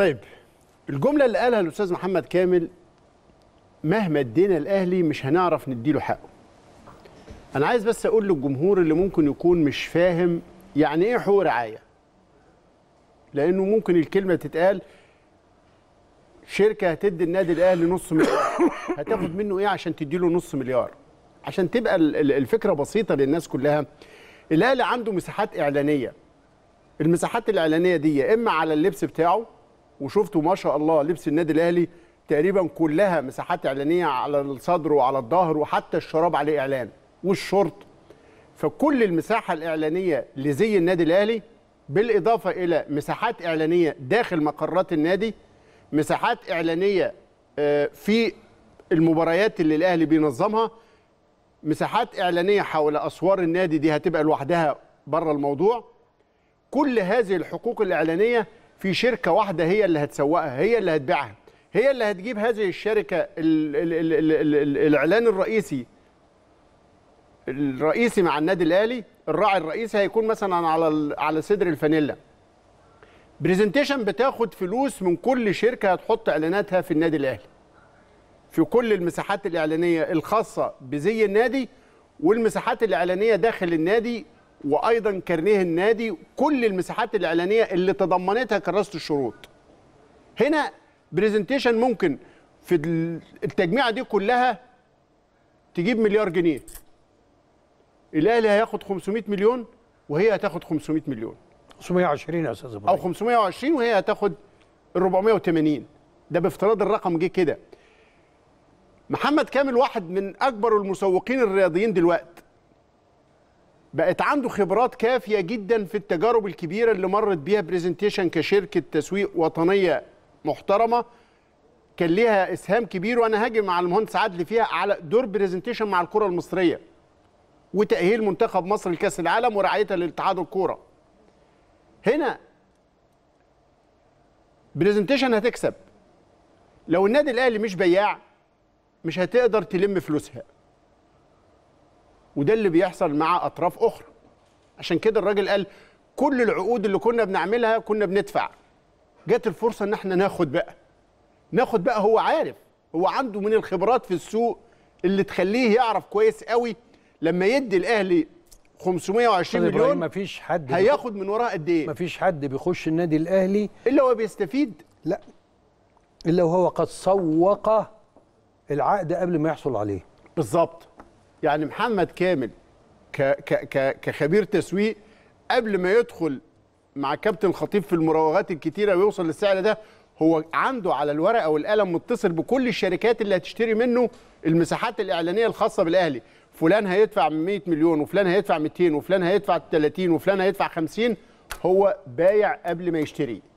طيب الجملة اللي قالها الأستاذ محمد كامل مهما ادينا الأهلي مش هنعرف نديله حقه. أنا عايز بس أقول للجمهور اللي ممكن يكون مش فاهم يعني إيه حقوق رعاية؟ لأنه ممكن الكلمة تتقال شركة هتدي النادي الأهلي نص مليار هتاخد منه إيه عشان تديله نص مليار؟ عشان تبقى الفكرة بسيطة للناس كلها الأهلي عنده مساحات إعلانية. المساحات الإعلانية دي إما على اللبس بتاعه وشفتوا ما شاء الله لبس النادي الاهلي تقريبا كلها مساحات اعلانيه على الصدر وعلى الظهر وحتى الشراب عليه اعلان والشورت فكل المساحه الاعلانيه لزي النادي الاهلي بالاضافه الى مساحات اعلانيه داخل مقرات النادي مساحات اعلانيه آه، في المباريات اللي الاهلي بينظمها مساحات اعلانيه حول اسوار النادي دي هتبقى لوحدها بره الموضوع كل هذه الحقوق الاعلانيه في شركه واحده هي اللي هتسوقها هي اللي هتبيعها هي اللي هتجيب هذه الشركه ال ال ال الـ الـ الـ الاعلان الرئيسي الرئيسي مع النادي الاهلي الراعي الرئيسي هيكون مثلا على على صدر الفانيلا برزنتيشن بتاخد فلوس من كل شركه هتحط اعلاناتها في النادي الاهلي في كل المساحات الاعلانيه الخاصه بزي النادي والمساحات الاعلانيه داخل النادي وايضا كارنيه النادي كل المساحات الاعلانيه اللي تضمنتها كراسه الشروط هنا برزنتيشن ممكن في التجميعه دي كلها تجيب مليار جنيه الاهلي هياخد 500 مليون وهي هتاخد 500 مليون 520 يا استاذ ابراهيم او 520 وهي هتاخد ال 480 ده بافتراض الرقم جه كده محمد كامل واحد من اكبر المسوقين الرياضيين دلوقتي بقت عنده خبرات كافيه جدا في التجارب الكبيره اللي مرت بيها برزنتيشن كشركه تسويق وطنيه محترمه كان ليها اسهام كبير وانا هاجم مع المهندس عدلي فيها على دور برزنتيشن مع الكره المصريه وتاهيل منتخب مصر لكاس العالم ورعايتها لاتحاد الكوره هنا برزنتيشن هتكسب لو النادي الاهلي مش بياع مش هتقدر تلم فلوسها وده اللي بيحصل مع اطراف اخرى عشان كده الراجل قال كل العقود اللي كنا بنعملها كنا بندفع جت الفرصه ان احنا ناخد بقى ناخد بقى هو عارف هو عنده من الخبرات في السوق اللي تخليه يعرف كويس قوي لما يدي الاهلي 520 طيب مليون مفيش حد هياخد من وراها قد ايه مفيش حد بيخش النادي الاهلي الا هو بيستفيد لا الا وهو قد سوق العقد قبل ما يحصل عليه بالظبط يعني محمد كامل كخبير تسويق قبل ما يدخل مع كابتن خطيب في المراوغات الكتيره ويوصل للسعر ده هو عنده على الورقه والقلم متصل بكل الشركات اللي هتشتري منه المساحات الاعلانيه الخاصه بالاهلي فلان هيدفع 100 مليون وفلان هيدفع 200 وفلان هيدفع 30 وفلان هيدفع 50 هو بايع قبل ما يشتري